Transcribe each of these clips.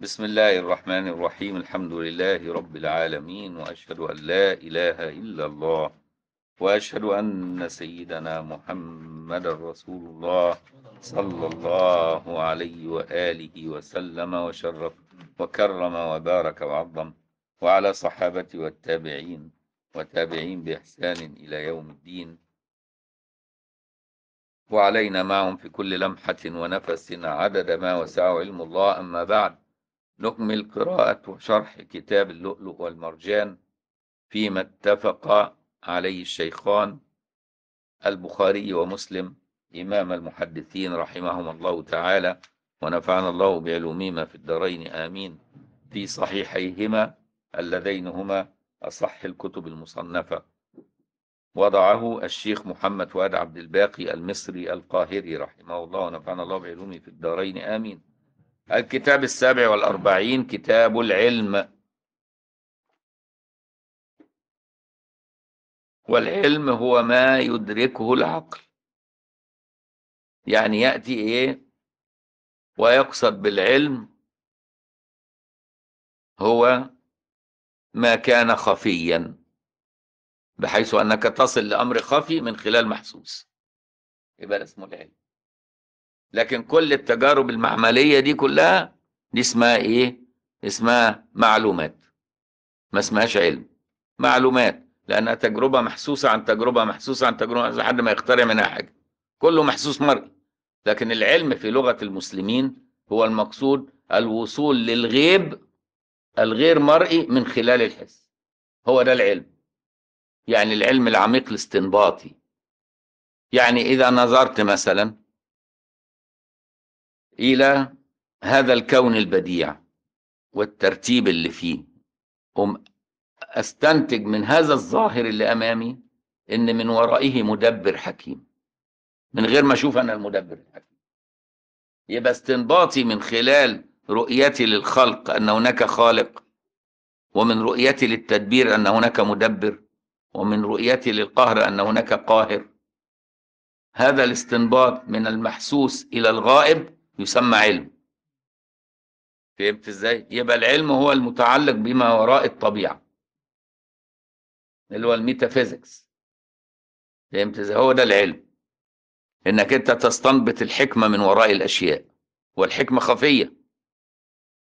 بسم الله الرحمن الرحيم الحمد لله رب العالمين وأشهد أن لا إله إلا الله وأشهد أن سيدنا محمد رسول الله صلى الله عليه وآله وسلم وشرف وكرم وبارك وعظم وعلى صحابته والتابعين وتابعين بإحسان إلى يوم الدين وعلينا معهم في كل لمحة ونفس عدد ما وسعه علم الله أما بعد نكمل قراءة وشرح كتاب اللؤلؤ والمرجان فيما اتفق عليه الشيخان البخاري ومسلم إمام المحدثين رحمهم الله تعالى ونفعنا الله بعلومهما في الدارين آمين في صحيحيهما اللذين هما أصح الكتب المصنفة وضعه الشيخ محمد فؤاد عبد الباقي المصري القاهري رحمه الله ونفعنا الله بعلومه في الدارين آمين الكتاب السابع والأربعين كتاب العلم والعلم هو ما يدركه العقل يعني يأتي إيه ويقصد بالعلم هو ما كان خفيا بحيث أنك تصل لأمر خفي من خلال محسوس يبقى اسمه العلم لكن كل التجارب المعملية دي كلها دي اسمها ايه اسمها معلومات ما اسمهاش علم معلومات لانها تجربه محسوسه عن تجربه محسوسه عن تجربه لحد ما يخترع منها حاجه كله محسوس مرئي لكن العلم في لغه المسلمين هو المقصود الوصول للغيب الغير مرئي من خلال الحس هو ده العلم يعني العلم العميق الاستنباطي يعني اذا نظرت مثلا إلى هذا الكون البديع والترتيب اللي فيه هم أستنتج من هذا الظاهر اللي أمامي إن من ورائه مدبر حكيم من غير ما أشوف أنا المدبر الحكيم يبقى استنباطي من خلال رؤيتي للخلق أن هناك خالق ومن رؤيتي للتدبير أن هناك مدبر ومن رؤيتي للقهر أن هناك قاهر هذا الاستنباط من المحسوس إلى الغائب يسمى علم فهمت ازاي يبقى العلم هو المتعلق بما وراء الطبيعه اللي هو الميتافيزيكس فهمت ازاي هو ده العلم انك انت تستنبط الحكمه من وراء الاشياء والحكمه خفيه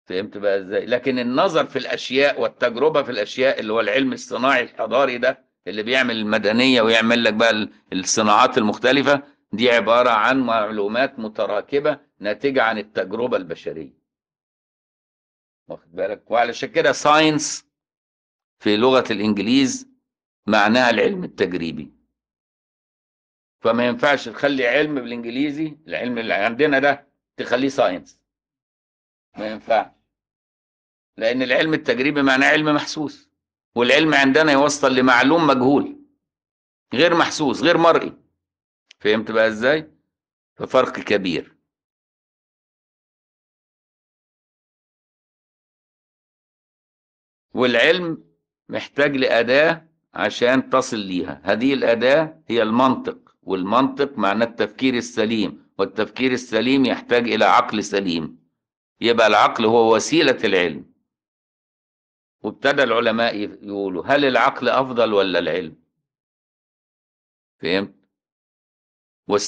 فهمت بقى ازاي لكن النظر في الاشياء والتجربه في الاشياء اللي هو العلم الصناعي الحضاري ده اللي بيعمل المدنيه ويعمل لك بقى الصناعات المختلفه دي عباره عن معلومات متراكبه ناتجة عن التجربة البشرية واخد بالك وعلشان كده ساينس في لغة الإنجليز معناها العلم التجريبي فما ينفعش تخلي علم بالإنجليزي العلم اللي عندنا ده تخليه ساينس ما ينفعش لأن العلم التجريبي معناه علم محسوس والعلم عندنا يوصل لمعلوم مجهول غير محسوس غير مرئي فهمت بقى ازاي؟ ففرق كبير والعلم محتاج لأداة عشان تصل ليها هذه الأداة هي المنطق والمنطق معناه التفكير السليم والتفكير السليم يحتاج إلى عقل سليم يبقى العقل هو وسيلة العلم وابتدى العلماء يقولوا هل العقل أفضل ولا العلم فهمت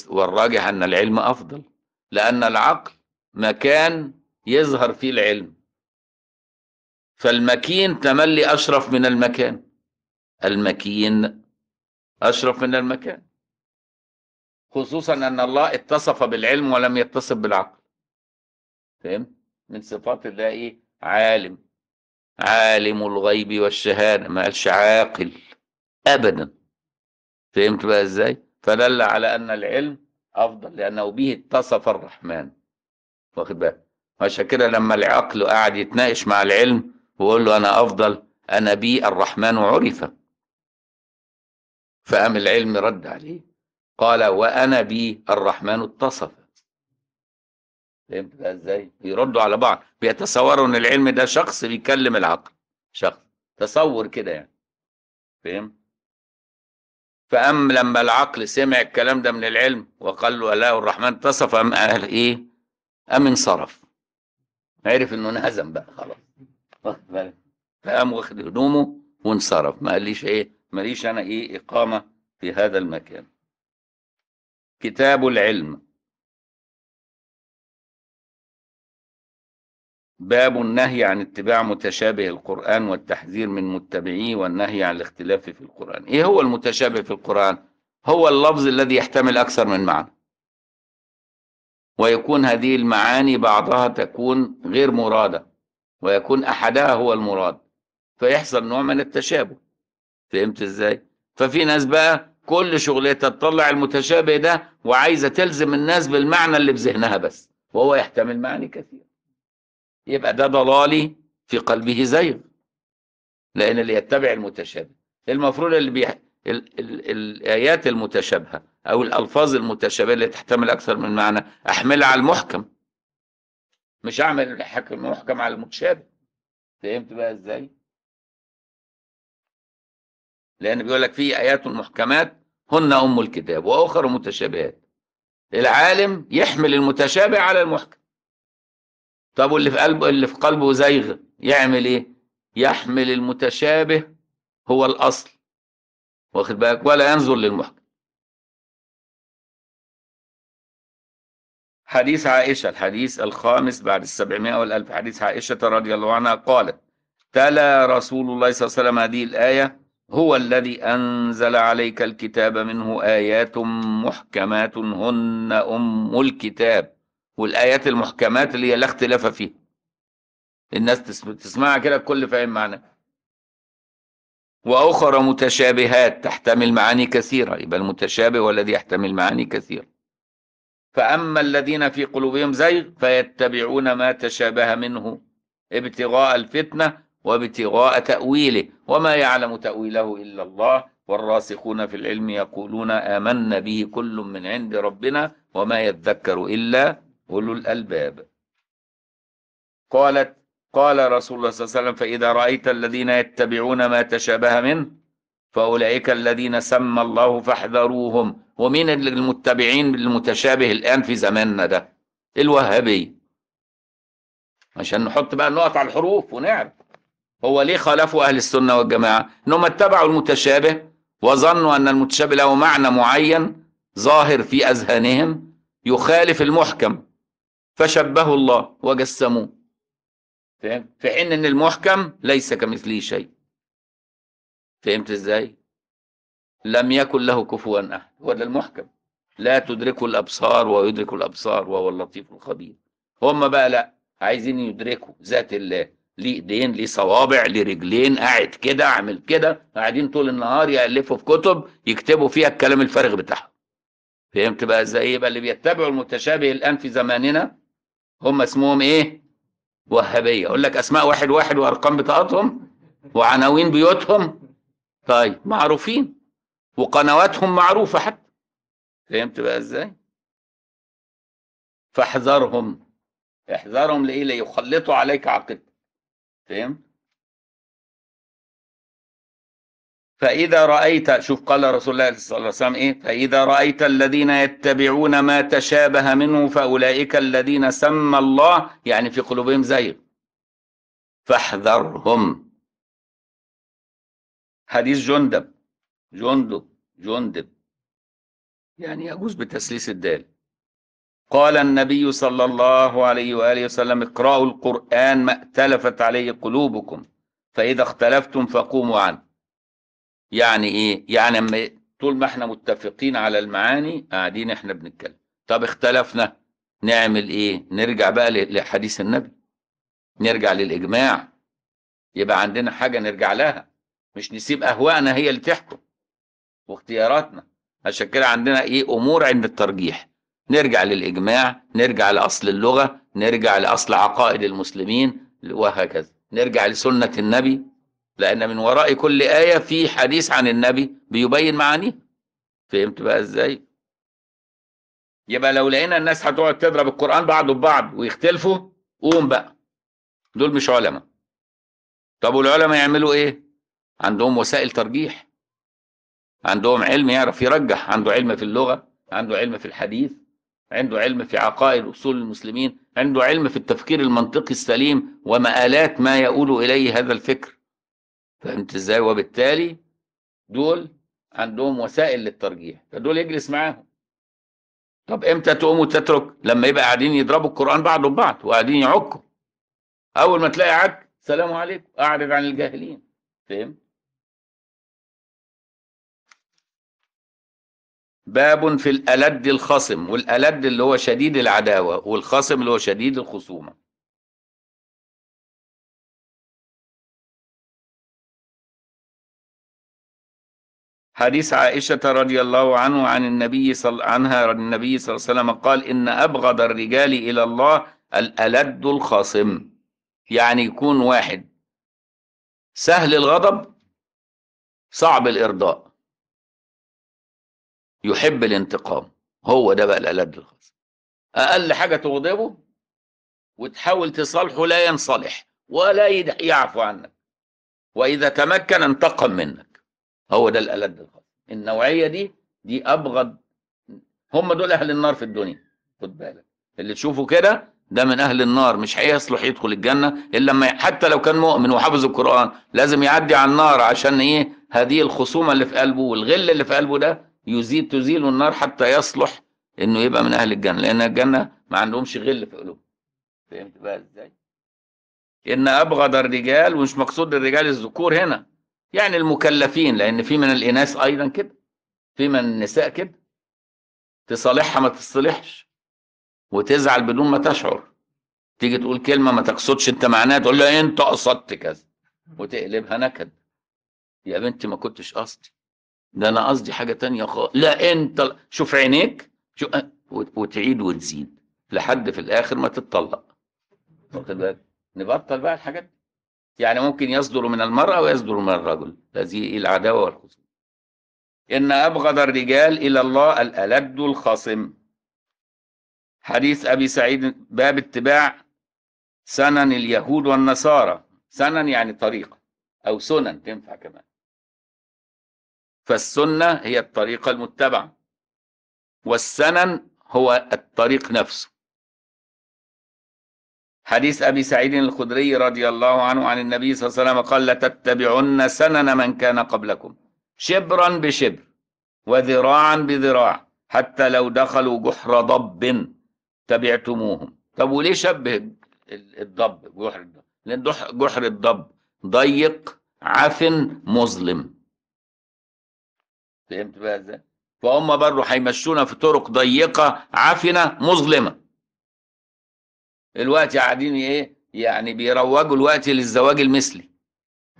والراجح أن العلم أفضل لأن العقل مكان يظهر فيه العلم فالمكين تملي أشرف من المكان المكين أشرف من المكان خصوصا أن الله اتصف بالعلم ولم يتصف بالعقل فهم؟ من صفات الله إيه؟ عالم عالم الغيب والشهادة ما قالش عاقل أبدا فهمت بقى إزاي؟ فدل على أن العلم أفضل لأنه به اتصف الرحمن واخد بالك عشان كده لما العقل قاعد يتناقش مع العلم ويقول له أنا أفضل أنا بي الرحمن عرف فأم العلم رد عليه قال وأنا بي الرحمن اتصف فهمت بقى ازاي؟ بيردوا على بعض بيتصوروا ان العلم ده شخص بيكلم العقل شخص تصور كده يعني فهم؟ فأم لما العقل سمع الكلام ده من العلم وقال له الله الرحمن اتصف أم قال إيه؟ أم انصرف عرف إنه انهزم بقى خلاص فقام واخد هدومه وانصرف ما قاليش ايه ماليش انا ايه اقامه في هذا المكان كتاب العلم باب النهي عن اتباع متشابه القرآن والتحذير من متبعيه والنهي عن الاختلاف في القرآن ايه هو المتشابه في القرآن هو اللفظ الذي يحتمل أكثر من معنى ويكون هذه المعاني بعضها تكون غير مرادة ويكون أحدها هو المراد فيحصل نوع من التشابه فهمت إزاي؟ ففي ناس بقى كل شغلتها تطلع المتشابه ده وعايزة تلزم الناس بالمعنى اللي في ذهنها بس وهو يحتمل معاني كثير يبقى ده ضلالي في قلبه زيغ لأن اللي يتبع المتشابه المفروض اللي بيح... ال... ال... الآيات المتشابهة أو الألفاظ المتشابهة اللي تحتمل أكثر من معنى أحملها على المحكم مش هعمل حكم محكم على المتشابه فهمت بقى ازاي لان بيقول لك في ايات محكمات هن ام الكتاب واخر متشابهات العالم يحمل المتشابه على المحكم طب واللي في قلبه اللي في قلبه زيغ يعمل ايه يحمل المتشابه هو الاصل واخد بالك ولا ينظر للمحكم حديث عائشة الحديث الخامس بعد السبعمائة والألف حديث عائشة رضي الله عنها قالت تلا رسول الله صلى الله عليه وسلم هذه الآية هو الذي أنزل عليك الكتاب منه آيات محكمات هن أم الكتاب والآيات المحكمات اللي هي لا اختلاف فيها الناس تسمعها كده الكل فاهم معناها وأخرى متشابهات تحتمل معاني كثيرة يبقى المتشابه هو الذي يحتمل معاني كثيرة فأما الذين في قلوبهم زيغ فيتبعون ما تشابه منه ابتغاء الفتنة وابتغاء تأويله وما يعلم تأويله إلا الله والراسخون في العلم يقولون آمنا به كل من عند ربنا وما يذكر إلا أولو الألباب قالت قال رسول الله صلى الله عليه وسلم فإذا رأيت الذين يتبعون ما تشابه منه فأولئك الذين سمى الله فاحذروهم ومين المتبعين المتشابه الآن في زماننا ده الوهابية عشان نحط بقى النقط على الحروف ونعرف هو ليه خالفوا أهل السنة والجماعة إنهم اتبعوا المتشابه وظنوا أن المتشابه له معنى معين ظاهر في أذهانهم يخالف المحكم فشبهوا الله وجسموه في حين أن المحكم ليس كمثله شيء فهمت ازاي لم يكن له كفوا احد هو ده المحكم لا تدركه الابصار ويدرك الابصار وهو اللطيف الخبير هم بقى لا عايزين يدركوا ذات الله ليه ايدين ليه صوابع ليه رجلين قاعد كده عامل كده قاعدين طول النهار يالفوا في كتب يكتبوا فيها الكلام الفارغ بتاعهم فهمت بقى ازاي يبقى اللي بيتبعوا المتشابه الان في زماننا هم اسمهم ايه وهابيه اقول لك اسماء واحد واحد وارقام بطاقاتهم وعناوين بيوتهم طيب معروفين وقنواتهم معروفة حتى فهمت بقى ازاي فاحذرهم احذرهم لإيه ليخلطوا عليك عقيدتك فهمت فإذا رأيت شوف قال رسول الله صلى الله عليه وسلم إيه فإذا رأيت الذين يتبعون ما تشابه منه فأولئك الذين سمى الله يعني في قلوبهم زيغ فاحذرهم حديث جندب جندب جندب يعني يجوز بتسليس الدال قال النبي صلى الله عليه وآله وسلم اقرأوا القرآن ما ائتلفت عليه قلوبكم فإذا اختلفتم فقوموا عنه يعني إيه؟ يعني طول ما احنا متفقين على المعاني قاعدين احنا بنتكلم طب اختلفنا نعمل ايه نرجع بقى لحديث النبي نرجع للإجماع يبقى عندنا حاجة نرجع لها مش نسيب اهوائنا هي اللي تحكم واختياراتنا عشان كده عندنا ايه امور عند الترجيح نرجع للاجماع نرجع لاصل اللغه نرجع لاصل عقائد المسلمين وهكذا نرجع لسنه النبي لان من وراء كل ايه في حديث عن النبي بيبين معانيه فهمت بقى ازاي يبقى لو لقينا الناس هتقعد تضرب القران بعضه ببعض ويختلفوا قوم بقى دول مش علماء طب والعلماء يعملوا ايه عندهم وسائل ترجيح عندهم علم يعرف يرجح عنده علم في اللغة عنده علم في الحديث عنده علم في عقائد أصول المسلمين عنده علم في التفكير المنطقي السليم ومآلات ما يؤول إليه هذا الفكر فهمت إزاي وبالتالي دول عندهم وسائل للترجيح فدول يجلس معاهم طب امتى تقوم وتترك لما يبقى قاعدين يضربوا القرآن بعضه ببعض وقاعدين يعكوا أول ما تلاقي عك سلام عليكم أعرض عن الجاهلين فهمت باب في الألد الخصم والألد اللي هو شديد العداوة والخصم اللي هو شديد الخصومة حديث عائشة رضي الله عنه عن النبي صل... عنها النبي صلى الله عليه وسلم قال إن أبغض الرجال إلى الله الألد الخصم يعني يكون واحد سهل الغضب صعب الإرضاء يحب الانتقام هو ده بقى الألد الخاص أقل حاجة تغضبه وتحاول تصالحه لا ينصلح ولا يعفو عنك وإذا تمكن انتقم منك هو ده الألد الخاص النوعية دي دي أبغض هم دول أهل النار في الدنيا خد بالك اللي تشوفه كده ده من اهل النار مش هيصلح يدخل الجنه الا لما حتى لو كان مؤمن وحافظ القران لازم يعدي على النار عشان ايه هذه الخصومه اللي في قلبه والغل اللي في قلبه ده يزيل تزيل النار حتى يصلح انه يبقى من اهل الجنه لان الجنه ما عندهمش غل في قلوبهم فهمت بقى ازاي ان ابغض الرجال ومش مقصود الرجال الذكور هنا يعني المكلفين لان في من الاناث ايضا كده في من النساء كده تصالحها ما تصالحش وتزعل بدون ما تشعر تيجي تقول كلمه ما تقصدش انت معناها تقول لها انت قصدت كذا وتقلبها نكد يا بنتي ما كنتش قصدي ده انا قصدي حاجه تانية خالص لا انت شوف عينيك شو أه، وتعيد وتزيد لحد في الاخر ما تتطلق واخد بالك نبطل بقى الحاجات دي يعني ممكن يصدر من المرأة ويصدر من الرجل هذه العداوة والخصوم إن أبغض الرجال إلى الله الألد الخصم حديث أبي سعيد باب اتباع سنن اليهود والنصارى سنن يعني طريقة أو سنن تنفع كمان فالسنة هي الطريقة المتبعة والسنن هو الطريق نفسه حديث أبي سعيد الخدري رضي الله عنه عن النبي صلى الله عليه وسلم قال لتتبعن سنن من كان قبلكم شبرا بشبر وذراعا بذراع حتى لو دخلوا جحر ضب تبعتموهم طب وليه شبه الضب جحر الضب لأن جحر الضب ضيق عفن مظلم فهمت بقى ازاي؟ فهم برضه هيمشونا في طرق ضيقه عفنه مظلمه. الوقت قاعدين ايه؟ يعني بيروجوا الوقت للزواج المثلي.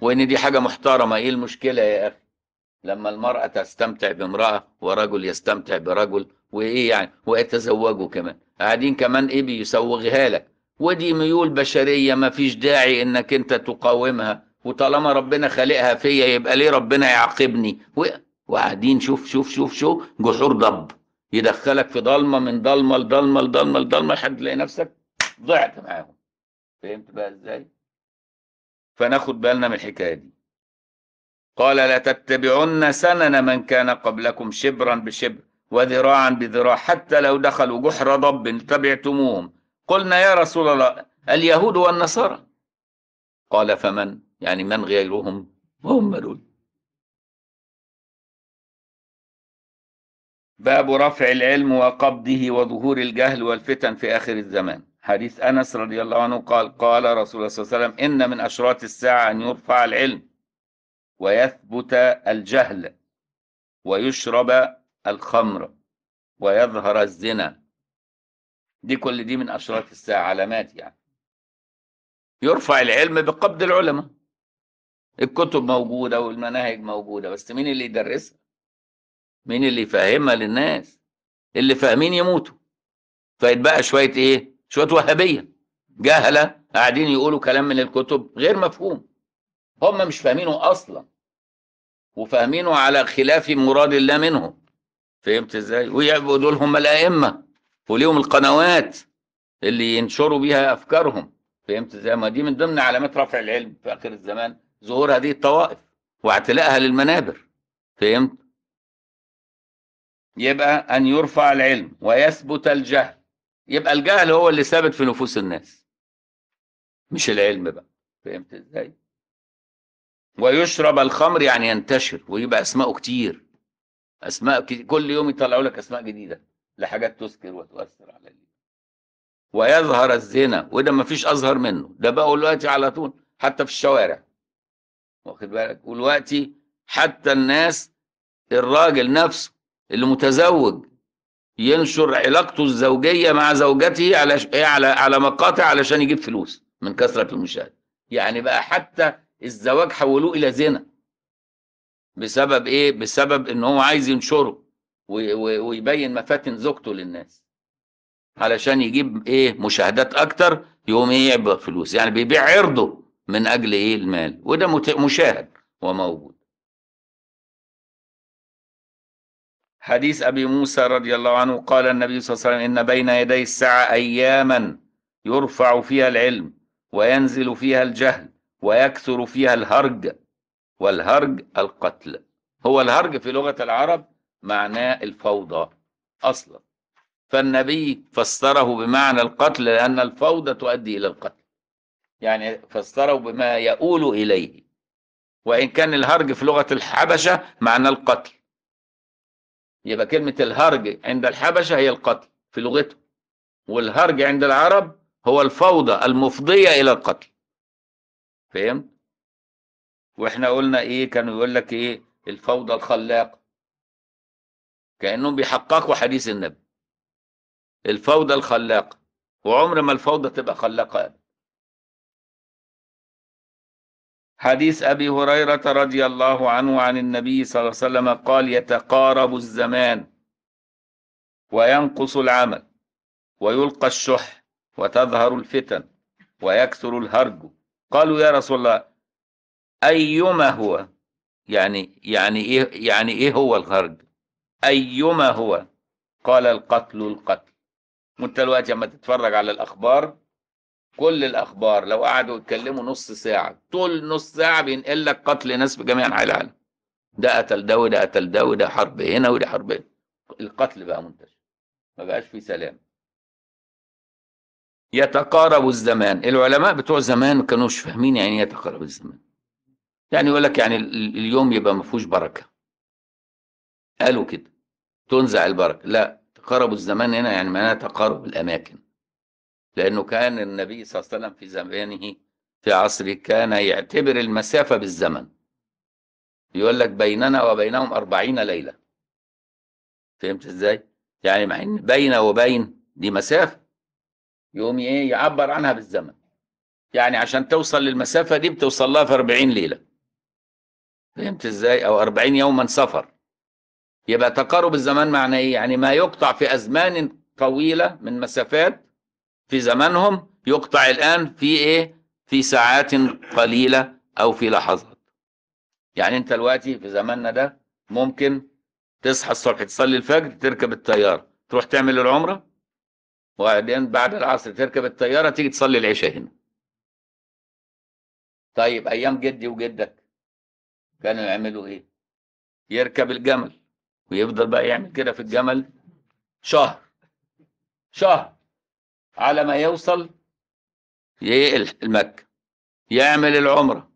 وان دي حاجه محترمه ايه المشكله يا اخي؟ لما المرأة تستمتع بامرأة ورجل يستمتع برجل وإيه يعني ويتزوجوا كمان قاعدين كمان إيه بيسوغها لك ودي ميول بشرية ما فيش داعي إنك أنت تقاومها وطالما ربنا خالقها فيا يبقى ليه ربنا يعاقبني وقاعدين شوف شوف شوف شوف جحور ضب يدخلك في ضلمه من ضلمه لضلمه لضلمه لضلمه لحد تلاقي نفسك ضعت معاهم فهمت بقى ازاي فناخد بالنا من الحكايه دي قال لا تتبعن سنن من كان قبلكم شبرا بشبر وذراعا بذراع حتى لو دخلوا جحر ضب تبعتموهم قلنا يا رسول الله اليهود والنصارى قال فمن يعني من غيرهم وهم دول باب رفع العلم وقبضه وظهور الجهل والفتن في آخر الزمان حديث أنس رضي الله عنه قال قال رسول الله صلى الله عليه وسلم إن من أشراط الساعة أن يرفع العلم ويثبت الجهل ويشرب الخمر ويظهر الزنا دي كل دي من أشراط الساعة علامات يعني يرفع العلم بقبض العلماء الكتب موجودة والمناهج موجودة بس مين اللي يدرسها مين اللي يفهمها للناس اللي فاهمين يموتوا فيتبقى شويه ايه شويه وهابيه جهله قاعدين يقولوا كلام من الكتب غير مفهوم هم مش فاهمينه اصلا وفاهمينه على خلاف مراد الله منهم فهمت ازاي ويبقوا دول هم الائمه وليهم القنوات اللي ينشروا بيها افكارهم فهمت ازاي ما دي من ضمن علامات رفع العلم في اخر الزمان ظهور هذه الطوائف واعتلائها للمنابر فهمت يبقى أن يرفع العلم ويثبت الجهل يبقى الجهل هو اللي ثابت في نفوس الناس مش العلم بقى فهمت ازاي ويشرب الخمر يعني ينتشر ويبقى اسماءه كتير اسماء كتير. كل يوم يطلعوا لك اسماء جديده لحاجات تسكر وتؤثر على اللي. ويظهر الزنا وده ما فيش اظهر منه ده بقى دلوقتي على طول حتى في الشوارع واخد بالك ودلوقتي حتى الناس الراجل نفسه اللي متزوج ينشر علاقته الزوجيه مع زوجته على إيه، على على مقاطع علشان يجيب فلوس من كثره المشاهد يعني بقى حتى الزواج حولوه الى زنا بسبب ايه بسبب ان هو عايز ينشره ويبين مفاتن زوجته للناس علشان يجيب ايه مشاهدات اكتر يقوم ايه يبقى فلوس يعني بيبيع عرضه من اجل ايه المال وده مشاهد وموجود حديث أبي موسى رضي الله عنه قال النبي صلى الله عليه وسلم إن بين يدي الساعة أياما يرفع فيها العلم وينزل فيها الجهل ويكثر فيها الهرج والهرج القتل هو الهرج في لغة العرب معناه الفوضى أصلا فالنبي فسره بمعنى القتل لأن الفوضى تؤدي إلى القتل يعني فسره بما يؤول إليه وإن كان الهرج في لغة الحبشة معنى القتل يبقى كلمة الهرج عند الحبشة هي القتل في لغته والهرج عند العرب هو الفوضى المفضية إلى القتل فهمت؟ واحنا قلنا ايه كانوا يقول لك ايه الفوضى الخلاقة كأنهم بيحققوا حديث النبي الفوضى الخلاقة وعمر ما الفوضى تبقى خلاقة أبدا حديث أبي هريرة رضي الله عنه عن النبي صلى الله عليه وسلم قال يتقارب الزمان وينقص العمل ويلقى الشح وتظهر الفتن ويكثر الهرج قالوا يا رسول الله أيما هو يعني يعني إيه يعني إيه هو الهرج أيما هو قال القتل القتل وانت دلوقتي لما تتفرج على الأخبار كل الاخبار لو قعدوا يتكلموا نص ساعه طول نص ساعه بينقل لك قتل ناس في جميع انحاء العالم ده قتل ده وده قتل ده وده حرب هنا وده حرب هنا القتل بقى منتشر ما بقاش في سلام يتقارب الزمان العلماء بتوع زمان ما كانوش فاهمين يعني إيه يتقارب الزمان يعني يقول لك يعني اليوم يبقى ما فيهوش بركه قالوا كده تنزع البركه لا تقارب الزمان هنا يعني معناها تقارب الاماكن لأنه كان النبي صلى الله عليه وسلم في زمانه في عصره كان يعتبر المسافة بالزمن يقول لك بيننا وبينهم أربعين ليلة فهمت إزاي؟ يعني مع إن بين وبين دي مسافة يقوم إيه يعبر عنها بالزمن يعني عشان توصل للمسافة دي بتوصل لها في 40 ليلة فهمت إزاي؟ أو 40 يوما سفر يبقى تقارب الزمان معنى إيه؟ يعني ما يقطع في أزمان طويلة من مسافات في زمانهم يقطع الآن في إيه في ساعات قليلة أو في لحظات يعني أنت دلوقتي في زماننا ده ممكن تصحى الصبح تصلي الفجر تركب الطيارة تروح تعمل العمرة وبعدين بعد العصر تركب الطيارة تيجي تصلي العشاء هنا طيب أيام جدي وجدك كانوا يعملوا إيه يركب الجمل ويفضل بقى يعمل كده في الجمل شهر شهر على ما يوصل يقل المكة يعمل العمرة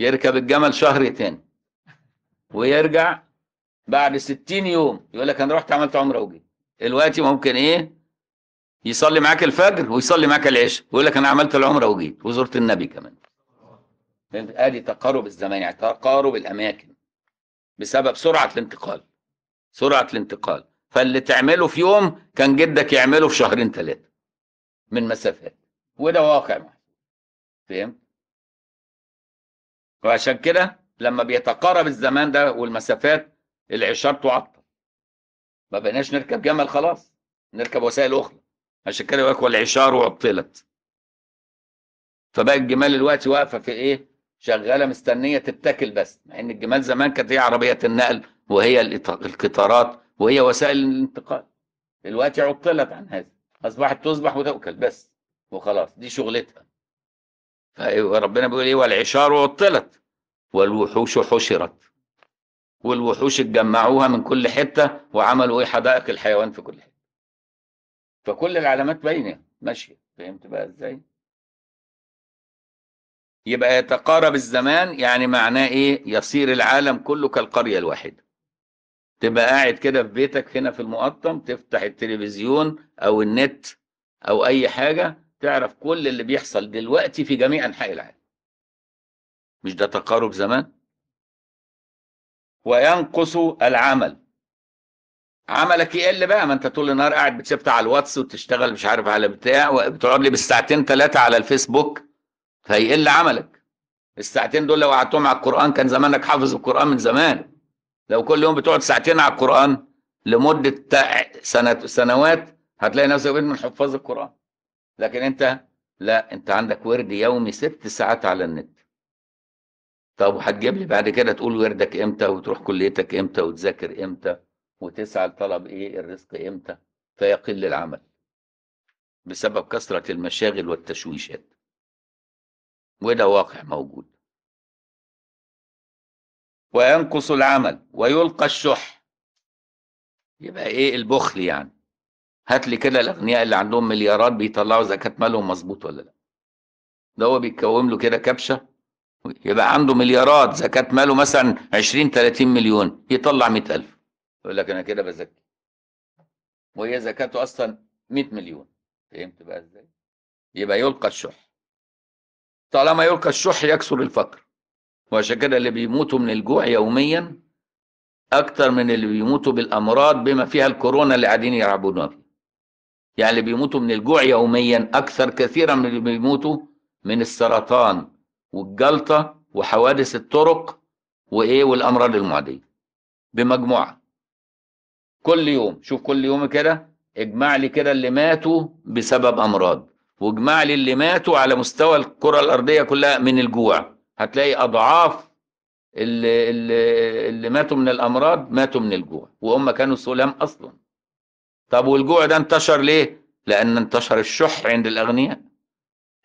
يركب الجمل شهر تاني ويرجع بعد ستين يوم يقول لك انا رحت عملت عمرة وجيت دلوقتي ممكن ايه يصلي معاك الفجر ويصلي معاك العشاء ويقول لك انا عملت العمرة وجيت وزرت النبي كمان ادي تقارب الزمان يعني تقارب الاماكن بسبب سرعة الانتقال سرعة الانتقال فاللي تعمله في يوم كان جدك يعمله في شهرين ثلاثة من مسافات وده واقع فهم فهمت وعشان كده لما بيتقارب الزمان ده والمسافات العشار تعطل ما بقيناش نركب جمل خلاص نركب وسائل اخرى عشان كده يقول لك والعشار عطلت فبقى الجمال دلوقتي واقفه في ايه شغاله مستنيه تتكل بس مع ان الجمال زمان كانت هي عربيه النقل وهي القطارات وهي وسائل الانتقال دلوقتي عطلت عن هذا اصبحت تصبح وتؤكل بس وخلاص دي شغلتها ربنا بيقول ايه والعشار عطلت والوحوش حشرت والوحوش اتجمعوها من كل حته وعملوا ايه حدائق الحيوان في كل حته فكل العلامات باينه ماشيه فهمت بقى ازاي يبقى يتقارب الزمان يعني معناه ايه يصير العالم كله كالقريه الواحده تبقى قاعد كده في بيتك هنا في المقطم تفتح التلفزيون او النت او اي حاجه تعرف كل اللي بيحصل دلوقتي في جميع انحاء العالم مش ده تقارب زمان وينقص العمل عملك يقل بقى ما انت طول النهار قاعد بتشفت على الواتس وتشتغل مش عارف على بتاع وبتقعد لي بالساعتين ثلاثه على الفيسبوك فيقل عملك الساعتين دول لو قعدتهم على القران كان زمانك حافظ القران من زمان لو كل يوم بتقعد ساعتين على القرآن لمدة سنة سنوات هتلاقي نفسك من حفاظ القرآن لكن أنت لا أنت عندك ورد يومي ست ساعات على النت طب وهتجيب لي بعد كده تقول وردك إمتى وتروح كليتك إمتى وتذاكر إمتى وتسعى لطلب إيه الرزق إمتى فيقل العمل بسبب كثرة المشاغل والتشويشات وده واقع موجود وينقص العمل ويلقى الشح يبقى ايه البخل يعني هات لي كده الاغنياء اللي عندهم مليارات بيطلعوا زكاه مالهم مظبوط ولا لا ده هو بيتكوم له كده كبشه يبقى عنده مليارات زكاه ماله مثلا 20 30 مليون يطلع 100000 يقول لك انا كده بزكي وهي زكاته اصلا 100 مليون فهمت بقى ازاي يبقى يلقى الشح طالما يلقى الشح يكسر الفقر وعشان كده اللي بيموتوا من الجوع يوميا أكتر من اللي بيموتوا بالأمراض بما فيها الكورونا اللي قاعدين يلعبوا فيه يعني اللي بيموتوا من الجوع يوميا أكثر كثيرا من اللي بيموتوا من السرطان والجلطة وحوادث الطرق وإيه والأمراض المعدية بمجموعة كل يوم شوف كل يوم كده اجمع لي كده اللي ماتوا بسبب أمراض واجمع لي اللي ماتوا على مستوى الكرة الأرضية كلها من الجوع هتلاقي اضعاف اللي, اللي, اللي ماتوا من الامراض ماتوا من الجوع وهم كانوا سلام اصلا طب والجوع ده انتشر ليه لان انتشر الشح عند الاغنياء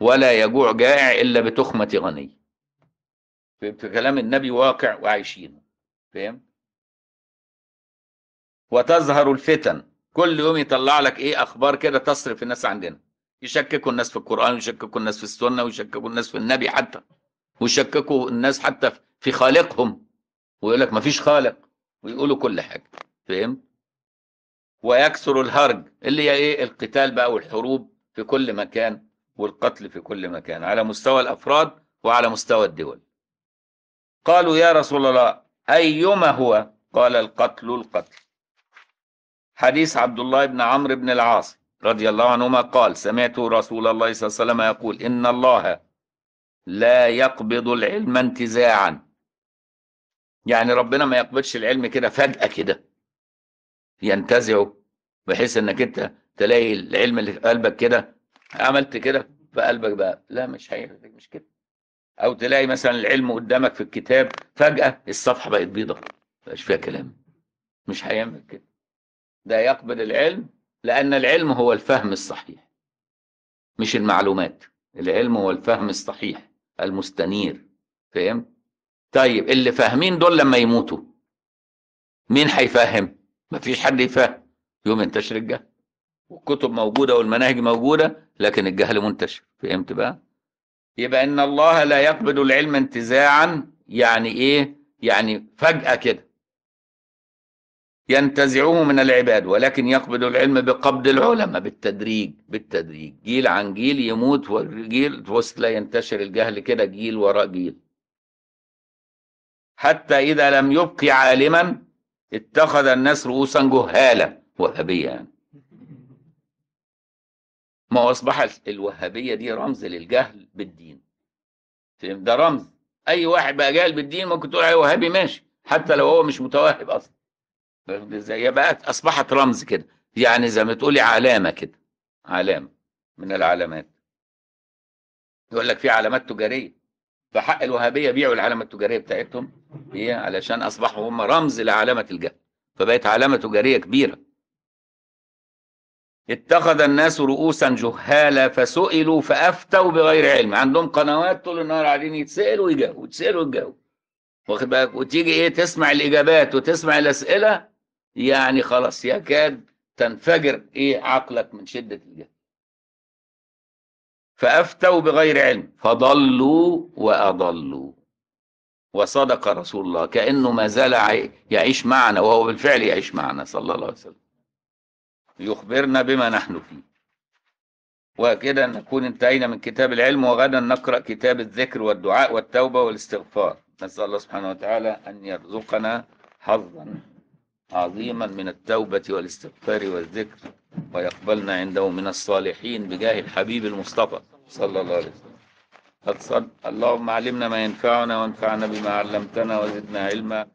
ولا يجوع جائع الا بتخمه غني في كلام النبي واقع وعايشينه فاهم وتظهر الفتن كل يوم يطلع لك ايه اخبار كده تصرف الناس عندنا يشككوا الناس في القران ويشككوا الناس في السنه ويشككوا الناس في النبي حتى ويشككوا الناس حتى في خالقهم ويقول لك ما فيش خالق ويقولوا كل حاجه فهمت ويكثر الهرج اللي هي ايه القتال بقى والحروب في كل مكان والقتل في كل مكان على مستوى الافراد وعلى مستوى الدول قالوا يا رسول الله ايما هو قال القتل القتل حديث عبد الله بن عمرو بن العاص رضي الله عنهما قال سمعت رسول الله صلى الله عليه وسلم يقول ان الله لا يقبض العلم انتزاعا يعني ربنا ما يقبضش العلم كده فجأة كده ينتزعه بحيث انك انت تلاقي العلم اللي في قلبك كده عملت كده فقلبك بقى لا مش هيحرك مش كده او تلاقي مثلا العلم قدامك في الكتاب فجأة الصفحة بقت بيضة مبقاش فيها كلام مش هيعمل كده ده يقبض العلم لأن العلم هو الفهم الصحيح مش المعلومات العلم هو الفهم الصحيح المستنير فاهم طيب اللي فاهمين دول لما يموتوا مين هيفهم مفيش حد يفهم يوم ينتشر الجهل والكتب موجوده والمناهج موجوده لكن الجهل منتشر فهمت بقى يبقى ان الله لا يقبض العلم انتزاعا يعني ايه يعني فجاه كده ينتزعوه من العباد ولكن يقبض العلم بقبض العلماء بالتدريج بالتدريج جيل عن جيل يموت وجيل وسط لا ينتشر الجهل كده جيل وراء جيل حتى إذا لم يبق عالما اتخذ الناس رؤوسا جهالا وهابية يعني. ما هو أصبح الوهابية دي رمز للجهل بالدين ده رمز أي واحد بقى جاهل بالدين ممكن تقول عليه وهابي ماشي حتى لو هو مش متوهب أصلا ازاي بقت اصبحت رمز كده يعني زي ما تقولي علامه كده علامه من العلامات يقول لك في علامات تجاريه فحق الوهابيه بيعوا العلامه التجاريه بتاعتهم هي علشان اصبحوا هم رمز لعلامه الجهل فبقت علامه تجاريه كبيره اتخذ الناس رؤوسا جهالا فسئلوا فافتوا بغير علم عندهم قنوات طول النهار قاعدين يتسالوا ويجاوبوا يتسالوا ويجاوبوا واخد بالك وتيجي ايه تسمع الاجابات وتسمع الاسئله يعني خلاص يكاد تنفجر ايه عقلك من شده الجهل فافتوا بغير علم فضلوا واضلوا وصدق رسول الله كانه ما زال يعيش معنا وهو بالفعل يعيش معنا صلى الله عليه وسلم يخبرنا بما نحن فيه وكده نكون انتهينا من كتاب العلم وغدا نقرا كتاب الذكر والدعاء والتوبه والاستغفار نسال الله سبحانه وتعالى ان يرزقنا حظا عظيما من التوبة والاستغفار والذكر ويقبلنا عنده من الصالحين بجاه الحبيب المصطفى صلى الله عليه وسلم اللهم علمنا ما ينفعنا وانفعنا بما علمتنا وزدنا علما